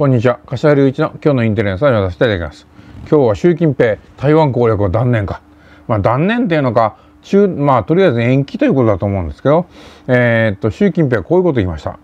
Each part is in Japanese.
こんにちは。柏隆一の今日のインテリアンスを目していただきます。今日は習近平、台湾攻略を断念か。まあ断念っていうのか、中、まあとりあえず延期ということだと思うんですけど、えー、っと、習近平はこういうこと言いました。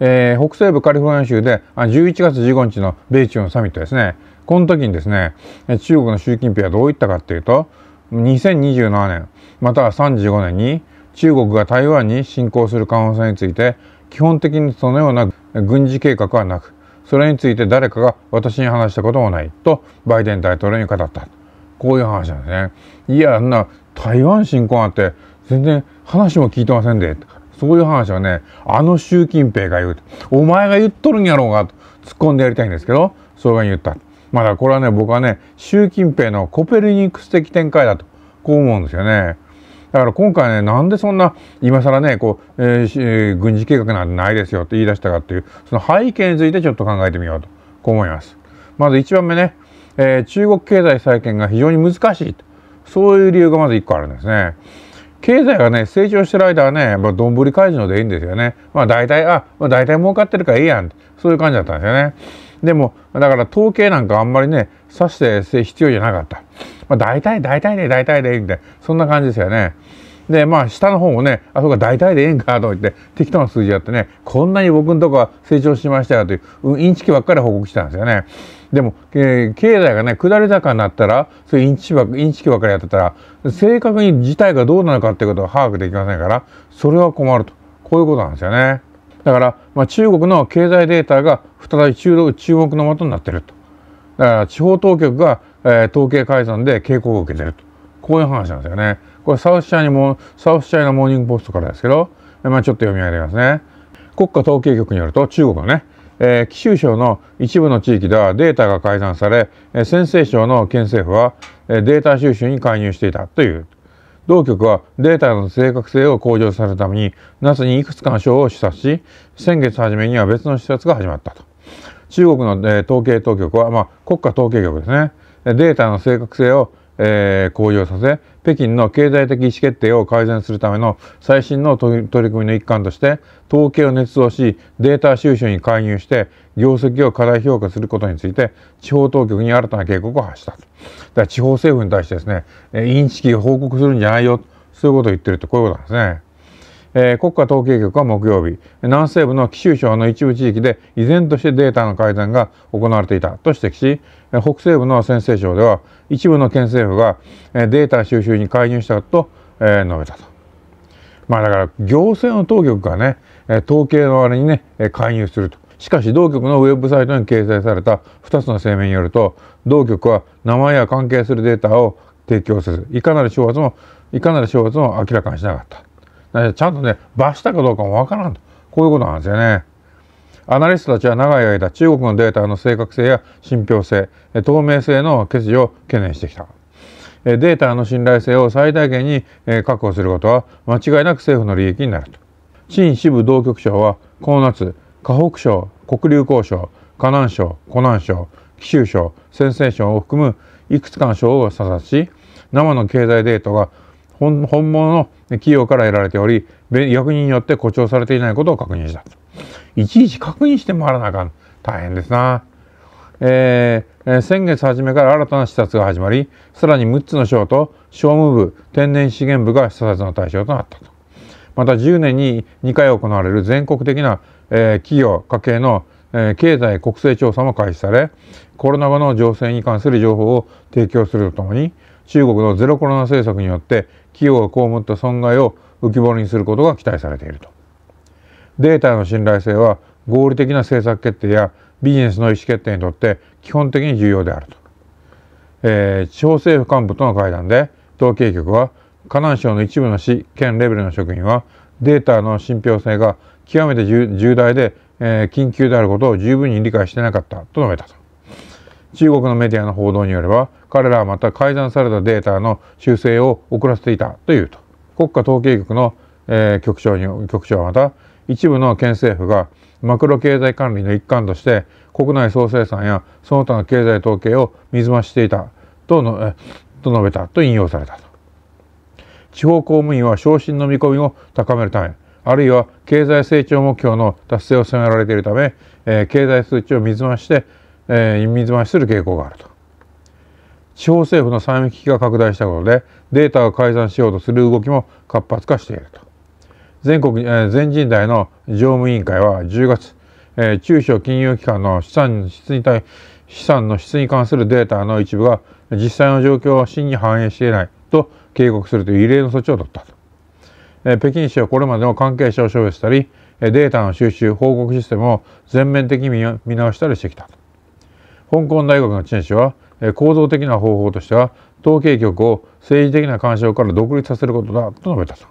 えー、北西部カリフォルニア州であ11月15日の米中のサミットですね。この時にですね、中国の習近平はどういったかっていうと、2027年、または35年に中国が台湾に侵攻する可能性について、基本的にそのような軍事計画はなく、それについて誰かが私に話したこともないとバイデン大統領に語ったこういう話なんですねいやあんな台湾侵攻あって全然話も聞いてませんでそういう話はねあの習近平が言うお前が言っとるんやろうがと突っ込んでやりたいんですけどそれが言ったまだこれはね僕はね習近平のコペルニクス的展開だとこう思うんですよね。だから今回ねなんでそんな今更ねこう、えー、軍事計画なんてないですよって言い出したかっていうその背景についてちょっと考えてみようとこう思います。まず1番目ね、えー、中国経済再建が非常に難しいそういう理由がまず1個あるんですね。経済がね成長してる間はねまあどんぶり返すのでいいんですよね。まあ大体あ、まあ、大体儲かってるからいいやんそういう感じだったんですよね。でもだから統計なんかあんまりね指して必要じゃなかった、まあ、大体大体で大体でみたいなそんな感じですよね。でまあ下の方もねあそこ大体でええんかと言って適当な数字やってねこんなに僕のとこは成長しましたよというインチキばっかり報告したんですよね。でも、えー、経済がね下り坂になったらそういうインチばキばっかりやってたら正確に事態がどうなのかっていうことは把握できませんからそれは困るとこういうことなんですよね。だから、まあ、中国の経済データが再び中注目の的になってると。だから地方当局が、えー、統計改ざんで警告を受けていると。こういう話なんですよね。これサウスチャイナも、サウスチャイナモーニングポストからですけど、まあ、ちょっと読み上げますね。国家統計局によると中国のね、えー、貴州省の一部の地域ではデータが改ざんされ、えー、先西省の県政府は、えー、データ収集に介入していたという同局はデータの正確性を向上させるために NAS にいくつかの賞を視察し先月初めには別の視察が始まったと中国の、え統計当局は、まあ、国家統計局ですねデータの正確性をえー、向上させ、北京の経済的意思決定を改善するための最新の取り組みの一環として、統計を捏造し、データ収集に介入して、業績を過大評価することについて、地方当局に新たな警告を発したと。だから地方政府に対してですね、インチキ報告するんじゃないよ、そういうことを言ってるってこういうことなんですね。えー、国家統計局は木曜日南西部の貴州省の一部地域で依然としてデータの改善が行われていたと指摘し北西部の先西省では一部の県政府がデータ収集に介入したと述べたと。まあだから行政の当局がね統計のあれにね介入すると。しかし同局のウェブサイトに掲載された2つの声明によると同局は名前や関係するデータを提供せずいかなる処罰もいかなる処罰も明らかにしなかった。ちゃんとね罰したかどうかもわからんとこういうことなんですよね。アナリストたちは長い間中国のデータの正確性や信憑性透明性の欠如を懸念してきたデータの信頼性を最大限に確保することは間違いなく政府の利益になると新支部同局省はこの夏河北省黒竜江省河南省湖南省貴州省ショ省を含むいくつかの省を査察し生の経済データが本物の企業から得られており役人によって誇張されていないことを確認したいちいち確認して回らなあかん。大変ですな。えー、えー、先月初めから新たな視察が始まり、さらに6つの省と商務部、天然資源部が視察の対象となったと。また10年に2回行われる全国的な、えー、企業、家計の、えー、経済国勢調査も開始され、コロナ後の情勢に関する情報を提供するとともに、中国のゼロコロナ政策によって企業が被った損害を浮き彫りにすることが期待されていると。データの信頼性は合理的な政策決定やビジネスの意思決定にとって基本的に重要であると、えー、地方政府幹部との会談で統計局は河南省の一部の市県レベルの職員はデータの信憑性が極めて重大で、えー、緊急であることを十分に理解してなかったと述べたと中国のメディアの報道によれば彼らはまた改ざんされたデータの修正を遅らせていたというと国家統計局の、えー、局長に局長はまた一部の県政府がマクロ経済管理の一環として国内総生産やその他の経済統計を水増していたとのえと述べたと引用されたと。地方公務員は昇進の見込みを高めるためあるいは経済成長目標の達成を迫られているため、えー、経済数値を水増して、えー、水増しする傾向があると。地方政府の債務危機が拡大したことでデータを改ざんしようとする動きも活発化していると。全国、えー、全人代の常務委員会は10月、えー、中小金融機関の資産質に対資産の質に関するデータの一部が実際の状況を真に反映していないと警告するという異例の措置を取ったと、えー、北京市はこれまでの関係者を処分したりデータの収集報告システムを全面的に見直したりしてきた香港大学の陳氏は構造的な方法としては統計局を政治的な干渉から独立させることだと述べたと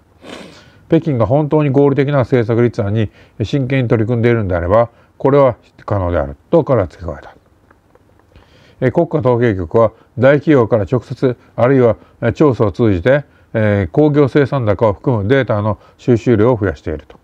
北京が本当に合理的な政策立案に真剣に取り組んでいるんであればこれは可能であると彼は付け加えた。国家統計局は大企業から直接あるいは調査を通じて、え工業生産高を含むデータの収集量を増やしていると。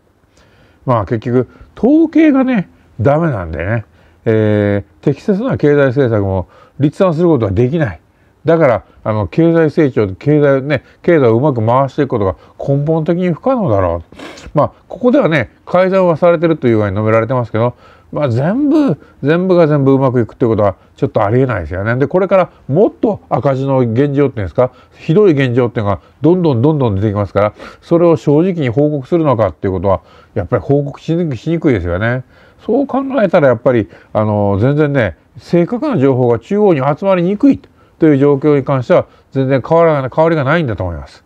まあ結局統計がねダメなんでね、えー、適切な経済政策も立案することはできないだからあの経済成長経済ね経済をうまく回していくことが根本的に不可能だろうまあここではね改ざんはされてるという具合に述べられてますけど、まあ、全部全部が全部うまくいくということはちょっとありえないですよね。でこれからもっと赤字の現状っていうんですかひどい現状っていうのがどんどんどんどん出てきますからそれを正直に報告するのかっていうことはやっぱり報告しにくいですよね。そう考えたらやっぱりあの全然ね正確な情報が中央に集まりにくい。という状況に関しては全然変わらない変わりがないんだと思います。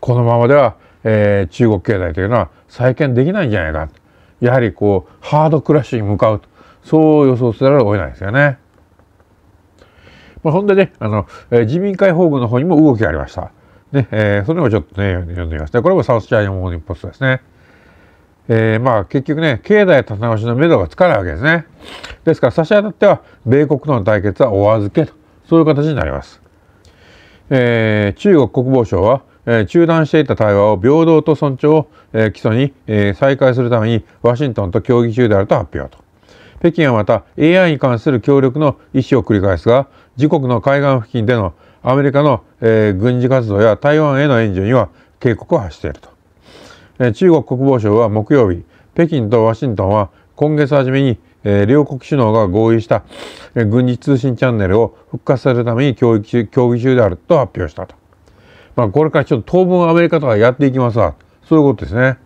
このままでは、えー、中国経済というのは再建できないんじゃないかやはりこうハードクラッシュに向かうとそう予想せざるを得ないですよね。まあ、ほんでねあの、えー、自民解放軍の方にも動きがありました。ねえー、それもちょっとね読んでみますね。これもサウスチャイナモーニングポストですね。えー、まあ結局ね経済立て直しのめどがつかないわけですね。ですから差し当たっては米国との対決はお預けとそういう形になります。えー、中国国防省は、えー、中断していた対話を平等と尊重を、えー、基礎に、えー、再開するためにワシントンと協議中であると発表と。北京はまた AI に関する協力の意思を繰り返すが自国の海岸付近でのアメリカの、えー、軍事活動や台湾への援助には警告を発していると、えー、中国国防省は木曜日北京とワシントンは今月初めにえー、両国首脳が合意した、えー、軍事通信チャンネルを復活させるために協議中協議中であると発表したと。まあ、これからちょっと当分アメリカとかやっていきますわ。そういうことですね。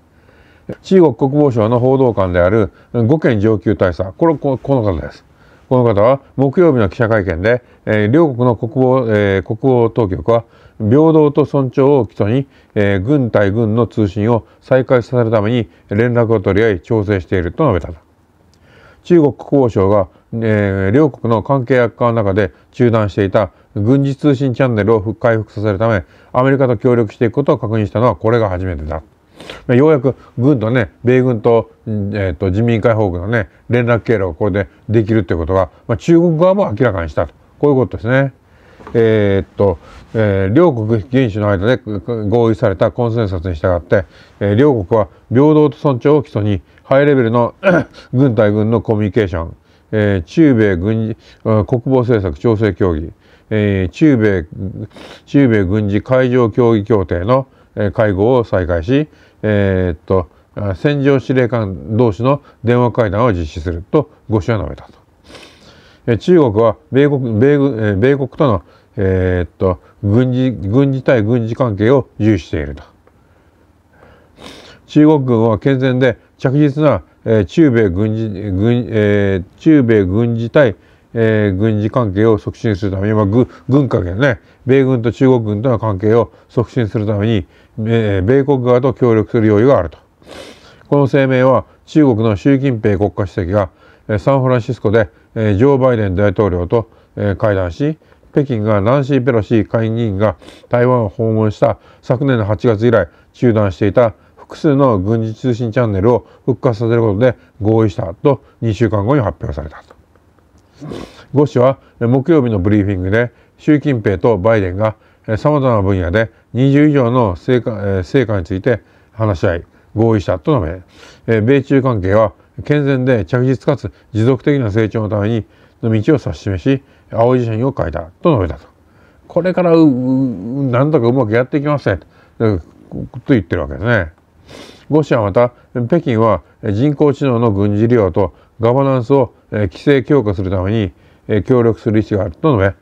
中国国防省の報道官である五県上級大佐。これ、この方です。この方は木曜日の記者会見で、えー、両国の国防、えー、国防当局は平等と尊重を基礎に、えー、軍対軍の通信を再開させるために連絡を取り合い調整していると述べたと。中国国防省が、えー、両国の関係悪化の中で中断していた軍事通信チャンネルを回復させるためアメリカと協力していくことを確認したのはこれが初めてだ。ようやく軍とね米軍と,、えーと、人民解放軍のね連絡経路がこれでできるということは、まあ、中国側も明らかにしたとこういうことですね。えー、っと、えー、両国元首の間で合意されたコンセンサスに従って、えー、両国は平等と尊重を基礎にハイレベルの 軍対軍のコミュニケーション、えー、中米軍事国防政策調整協議、えー、中米中米軍事海上協議協定の会合を再開し、えー、っと戦場司令官同士の電話会談を実施すると五種は述べたと。中国は米国米米国とのえー、っと、軍事、軍事対軍事関係を重視していると。中国軍は健全で着実な、えー、中米軍事、軍えー、中米軍事対、えー、軍事関係を促進するために、まあ、軍軍関係ね、米軍と中国軍との関係を促進するために、えー、米国側と協力する用意があると。この声明は中国の習近平国家主席がサンフランシスコでジョー・バイデン大統領と会談し北京がナンシー・ペロシ下院議員が台湾を訪問した昨年の8月以来中断していた複数の軍事通信チャンネルを復活させることで合意したと2週間後に発表されたと。シ氏は木曜日のブリーフィングで習近平とバイデンがさまざまな分野で20以上の成果成果について話し合い合意したと述べ米中関係は健全で着実かつ持続的な成長のためにの道を指し示し青い写真を書いたと述べたと。これからなんとかうまくやっていきませんと言ってるわけですね。ゴ氏はまた北京は人工知能の軍事利用とガバナンスを規制強化するために協力する意思があると述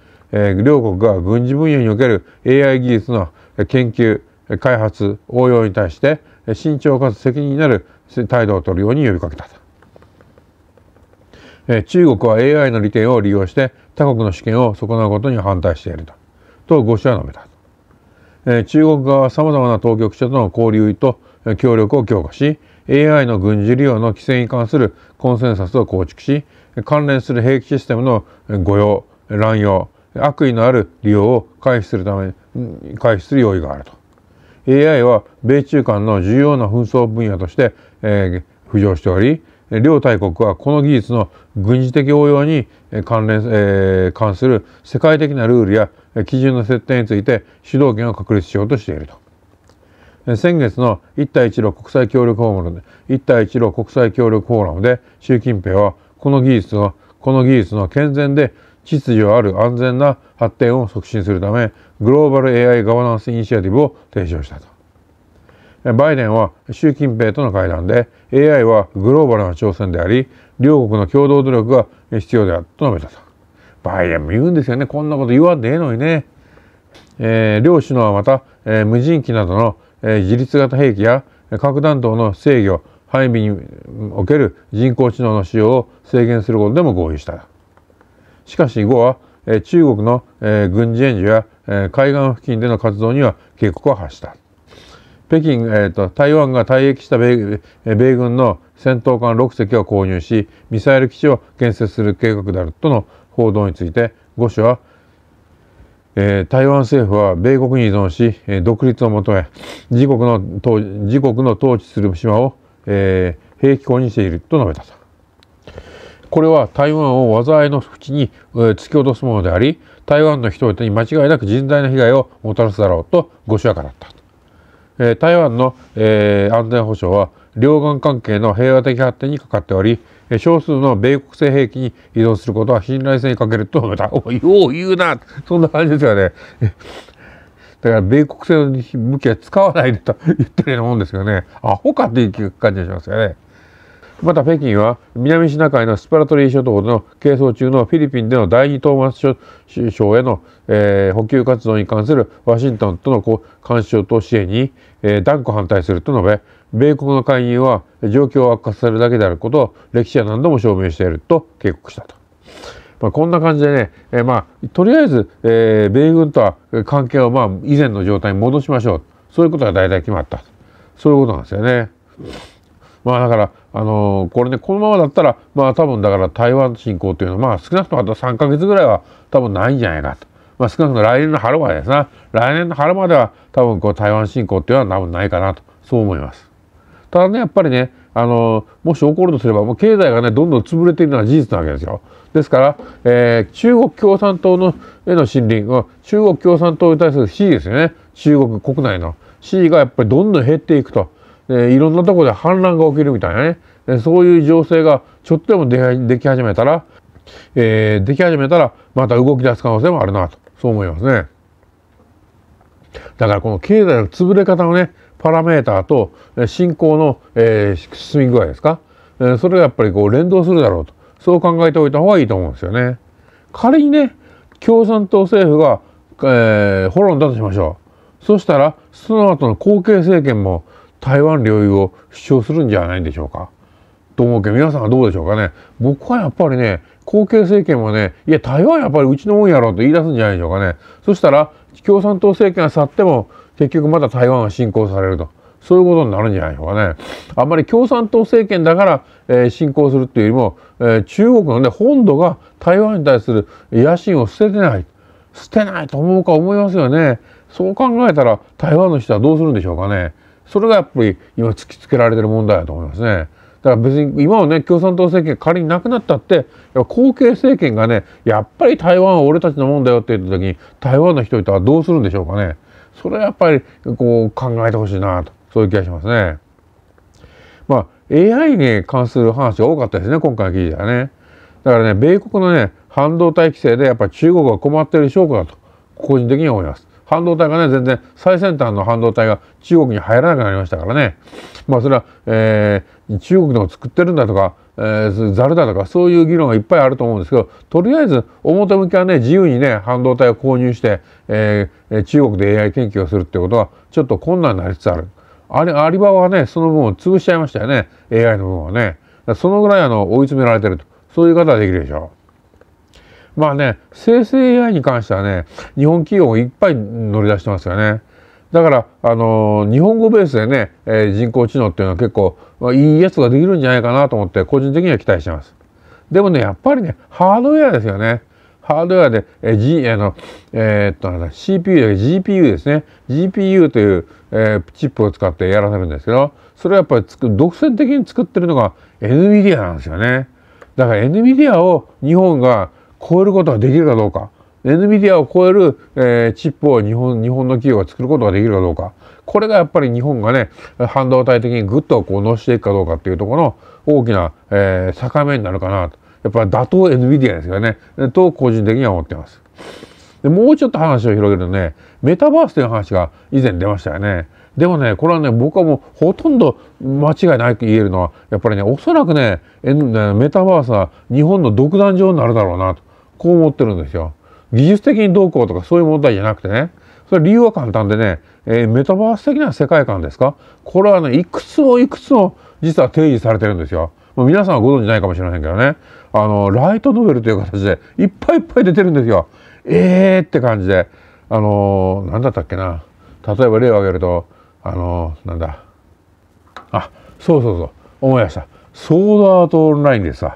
べ両国が軍事分野における AI 技術の研究開発応用に対して慎重かつ責任になる態度を取るように呼びかけたと。中国は AI の利点を利用して他国の主権を損なうことに反対しているとと5社は述べた、え中国側はさまざまな当局者との交流と協力を強化し AI の軍事利用の規制に関するコンセンサスを構築し関連する兵器システムの誤用乱用悪意のある利用を回避するため回避する用意があると AI は米中間の重要な紛争分野として、えー、浮上しており両大国はこの技術の軍事的応用に関連、えー、関する世界的なルールや基準の設定について主導権を確立しようとしていると先月の一帯一路国際協力フォーラムで一帯一路国際協力フォーラムで習近平はこの技術のこの技術の健全で秩序ある安全な発展を促進するためグローバル AI ガバナンスイニシアティブを提唱したとバイデンは習近平との会談で AI はグローバルな挑戦であり両国の共同努力が必要であると述べたとバイデンも言うんですよねこんなこと言わんでええのにね、えー、両首脳はまた、えー、無人機などの、えー、自立型兵器や核弾頭の制御配備における人工知能の使用を制限することでも合意したしかし後は中国の軍事援助や海岸付近での活動には警告を発した北京、えーと、台湾が退役した米米軍の戦闘艦6隻を購入しミサイル基地を建設する計画であるとの報道について5社は、えー、台湾政府は米国に依存し、えー、独立を求め自国の自国の統治する島を、えー、兵器庫にしていると述べたと。これは台湾を災いの淵に、えー、突き落とすものであり台湾の人々に間違いなく甚大な被害をもたらすだろうと5社からった。え台湾の、え安全保障は両岸関係の平和的発展にかかっており少数の米国製兵器に依存することは信頼性に欠けると述べた。およう言うなそんな感じですよね。だから米国製の武器は使わないでと言ってるようなもんですよね。アホかっていう感じがしますよね。また北京は南シナ海のスパラトリー諸島の係争中のフィリピンでの第二トーマス首相への、えー、補給活動に関するワシントンとの干渉と支援に、えー、断固反対すると述べ米国の介入は状況を悪化させるだけであることを歴史は何度も証明していると警告したと。まあ、こんな感じでね、えー、まあ、とりあえず、え米軍とは関係を、まあ、以前の状態に戻しましょうそういうことが大体決まったそういうことなんですよね。まあだからあのこれねこのままだったらまあ多分だから台湾侵攻というのはまあ少なくともあと3か月ぐらいは多分ないんじゃないかと。まあ、少なくとも来年の春までですな来年の春までは多分こう台湾侵攻っていうのは多分ないかなとそう思います。ただねやっぱりねあのもし起こるとすればもう経済がねどんどん潰れているのは事実なわけですよ。ですから、えー、中国共産党のへの森林は中国共産党に対する支持ですよね中国国内の支持がやっぱりどんどん減っていくとえいろんなとこで反乱が起きるみたいなね、えそういう情勢がちょっとでもでき始めたら、えー、でき始めたらまた動き出す可能性もあるなとそう思いますね。だからこの経済の潰れ方のねパラメーターと進行の、えー、進み具合ですか、えー、それがやっぱりこう連動するだろうとそう考えておいた方がいいと思うんですよね。仮にね共産党政府が、えー、滅んだとしましょう。そしたらその後の後継政権も台湾領有を主張するんじゃないんでしょうか。と思うけど皆さんはどうでしょうかね。僕はやっぱりね後継政権はねいや台湾やっぱりうちのもんやろと言い出すんじゃないでしょうかね。そしたら共産党政権が去っても結局また台湾が侵攻されると。そういうことになるんじゃないでしょうかね。あんまり共産党政権だから、えー、侵攻するっていうよりも、えー、中国のね本土が台湾に対する野心を捨ててない捨てないと思うか思いますよね。そう考えたら台湾の人はどうするんでしょうかね。それがやっぱり今突きつけられてる問題だと思いますね。だから別に今はね共産党政権仮になくなったって後継政権がねやっぱり台湾は俺たちのもんだよって言った時に台湾の人々はどうするんでしょうかねそれはやっぱりこう考えてほしいなとそういう気がしますね。まあ AI に関する話が多かったですね今回の記事ではね。だからね米国のね半導体規制でやっぱり中国が困っている証拠だと個人的には思います。半導体がね全然最先端の半導体が中国に入らなくなりましたからねまあそれは、えー、中国の作ってるんだとかざる、だとかそういう議論がいっぱいあると思うんですけどとりあえず表向きはね自由にね半導体を購入して、えー、中国で AI 研究をするってことはちょっと困難になりつつあるあれアリババはねその分を潰しちゃいましたよね AI の分はねそのぐらいあの追い詰められてるとそういう方はできるでしょう。まあね、生成 AI に関してはね、日本企業いっぱい乗り出してますよね。だから、あのー、日本語ベースでね、えー、人工知能っていうのは結構、まあ、いいやつができるんじゃないかなと思って、個人的には期待してます。でもね、やっぱりね、ハードウェアですよね。ハードウェアで、えー、G、あの、えー、っと、なんだ、CPU だ GPU ですね。GPU という、えー、チップを使ってやらせるんですけど、それはやっぱりつく独占的に作ってるのが NVIDIA なんですよね。だから NVIDIA を日本が超えることができるかどうか NVIDIA を超える、えー、チップを日本日本の企業が作ることができるかどうかこれがやっぱり日本がね半導体的にぐっとこう乗していくかどうかっていうところの大きな、えー、境目になるかなとやっぱり打倒 NVIDIA ですよねと個人的には思ってます。でもうちょっと話を広げるとねメタバースという話が以前出ましたよね。でもねこれはね僕はもうほとんど間違いないと言えるのはやっぱりねおそらくねメタバースは日本の独壇場になるだろうなと。こう思ってるんですよ。技術的にどうこうとかそういう問題じゃなくてねそれ理由は簡単でね、えー、メタバース的な世界観ですかこれはねいくつもいくつも実は定義されてるんですよ。もう皆さんはご存知ないかもしれませんけどねあのライトノベルという形でいっぱいいっぱい出てるんですよ。えーって感じであのー、なんだったっけな例えば例を挙げるとあのー、なんだあそうそうそう思い出したソードアートオンラインでさ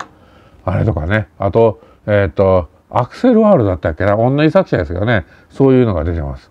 あれとかねあとえっ、とアクセル・ワールだったっけな女医作者ですけどねそういうのが出てます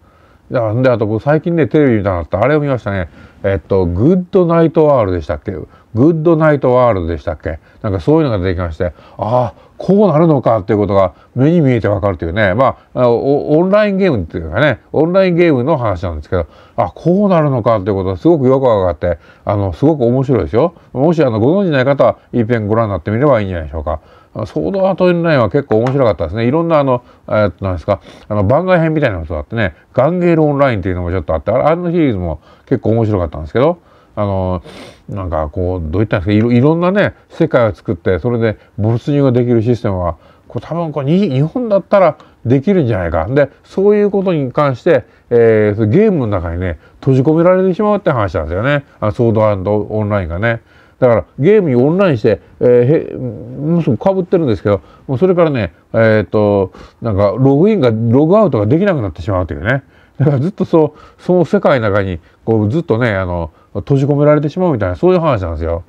であと僕最近ねテレビ見たのあったあれを見ましたねえっと、グッドナイトワールでしたっけグッドナイトワールでしたっけなんかそういうのが出てきまして、ああ、こうなるのかっていうことが目に見えてわかるというね、まあ、オンラインゲームっていうかね、オンラインゲームの話なんですけど、あ、こうなるのかっていうことがすごくよくわかって、あの、すごく面白いですよ。もし、あの、ご存知ない方は、いっぺんご覧になってみればいいんじゃないでしょうか。ソードアートオンラインは結構面白かったですね。いろんなあの、えっと、なんですか、あの、番外編みたいなことがあってね、ガンゲールオンラインっていうのもちょっとあって、あれのシリーズも結構面白かった。ったんですけどあのなんかこうどういったんですかいろんなね世界を作ってそれで没入ができるシステムはこう多分こう日本だったらできるんじゃないかでそういうことに関して、えー、ゲームの中にね閉じ込められてしまうって話なんですよねあソードアンドオンラインがね。だからゲームにオンラインして、えー、へもうすぐかぶってるんですけどもうそれからねえっ、ー、となんかログインがログアウトができなくなってしまうというね。だからずっとそうその世界の中にこうずっとねあの閉じ込められてしまうみたいなそういう話なんですよ。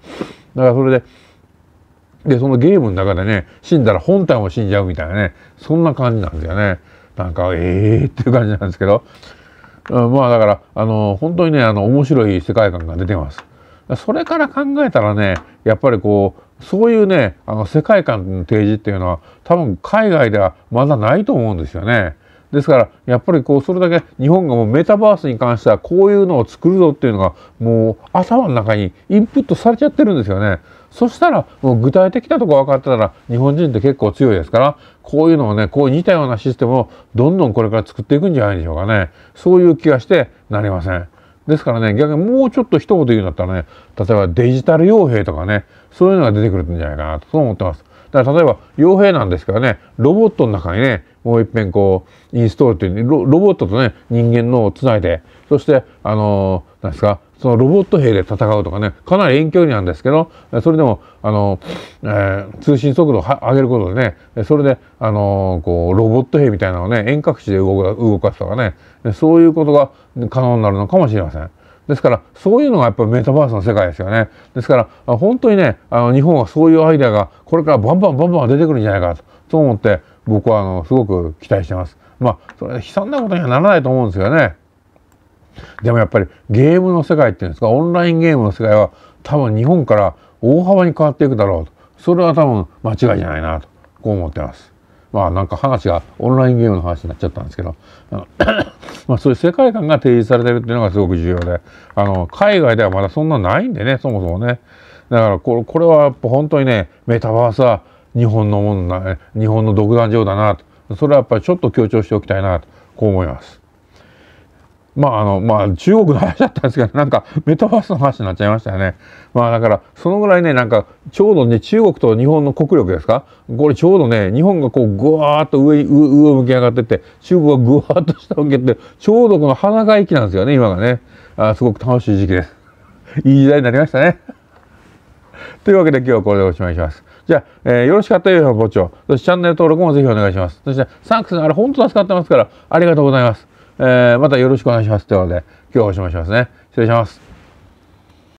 だからそれででそのゲームの中でね死んだら本体も死んじゃうみたいなねそんな感じなんですよね。なんかええー、っていう感じなんですけど、うん、まあだからあの本当にねあの面白い世界観が出てます。それから考えたらねやっぱりこうそういうねあの世界観の提示っていうのは多分海外ではまだないと思うんですよね。ですからやっぱりこうそれだけ日本がもうメタバースに関してはこういうのを作るぞっていうのがもう頭の中にインプットされちゃってるんですよね。そしたらもう具体的なとこ分かってたら日本人って結構強いですからこういうのをねこう似たようなシステムをどんどんこれから作っていくんじゃないでしょうかねそういう気がしてなりません。ですからね逆にもうちょっと一言言うんだったらね例えばデジタル傭兵とかねそういうのが出てくるんじゃないかなと思ってます。だから例えば傭兵なんですからねロボットの中にねもういっぺんこうインストールっていうロボットとね人間のをつないでそしてあの何ですかそのロボット兵で戦うとかねかなり遠距離なんですけどそれでもあの、えー、通信速度を上げることでねそれであのこうロボット兵みたいなのをね遠隔地で動かすとかねそういうことが可能になるのかもしれません。ですからそういうのがやっぱりメタバースの世界ですよね。ですから本当にねあの日本はそういうアイデアがこれからバンバンバンバン出てくるんじゃないかと思って僕はあのすごく期待してます。まあそれ悲惨なことにはならないと思うんですよね。でもやっぱりゲームの世界っていうんですかオンラインゲームの世界は多分日本から大幅に変わっていくだろうとそれは多分間違いじゃないなとこう思ってます。まあなんか話がオンラインゲームの話になっちゃったんですけど、まあそういう世界観が提示されてるっていうのがすごく重要で、あの、海外ではまだそんなないんでね、そもそもね。だからこれこれはやっぱ本当にね、メタバースは日本のもんな、日本の独壇場だなと。それはやっぱりちょっと強調しておきたいなと、こう思います。まああのまあ、中国の話だったんですけどなんかメタバースの話になっちゃいましたよね。まあだからそのぐらいねなんかちょうどね中国と日本の国力ですかこれちょうどね日本がこうぐわーっと上上上向き上がってって中国がぐわーっと下向けてちょうどこの鼻が息なんですよね今がねあすごく楽しい時期です。いい時代になりましたね。というわけで今日はこれでおしまいします。じゃあ、えー、よろしかったよ、視聴。そしてチャンネル登録もぜひお願いします。そして、サンクス、あれ本当助かってますから、ありがとうございます。えー、またよろしくお願いします。ということで、今日はおしまいしますね。失礼します。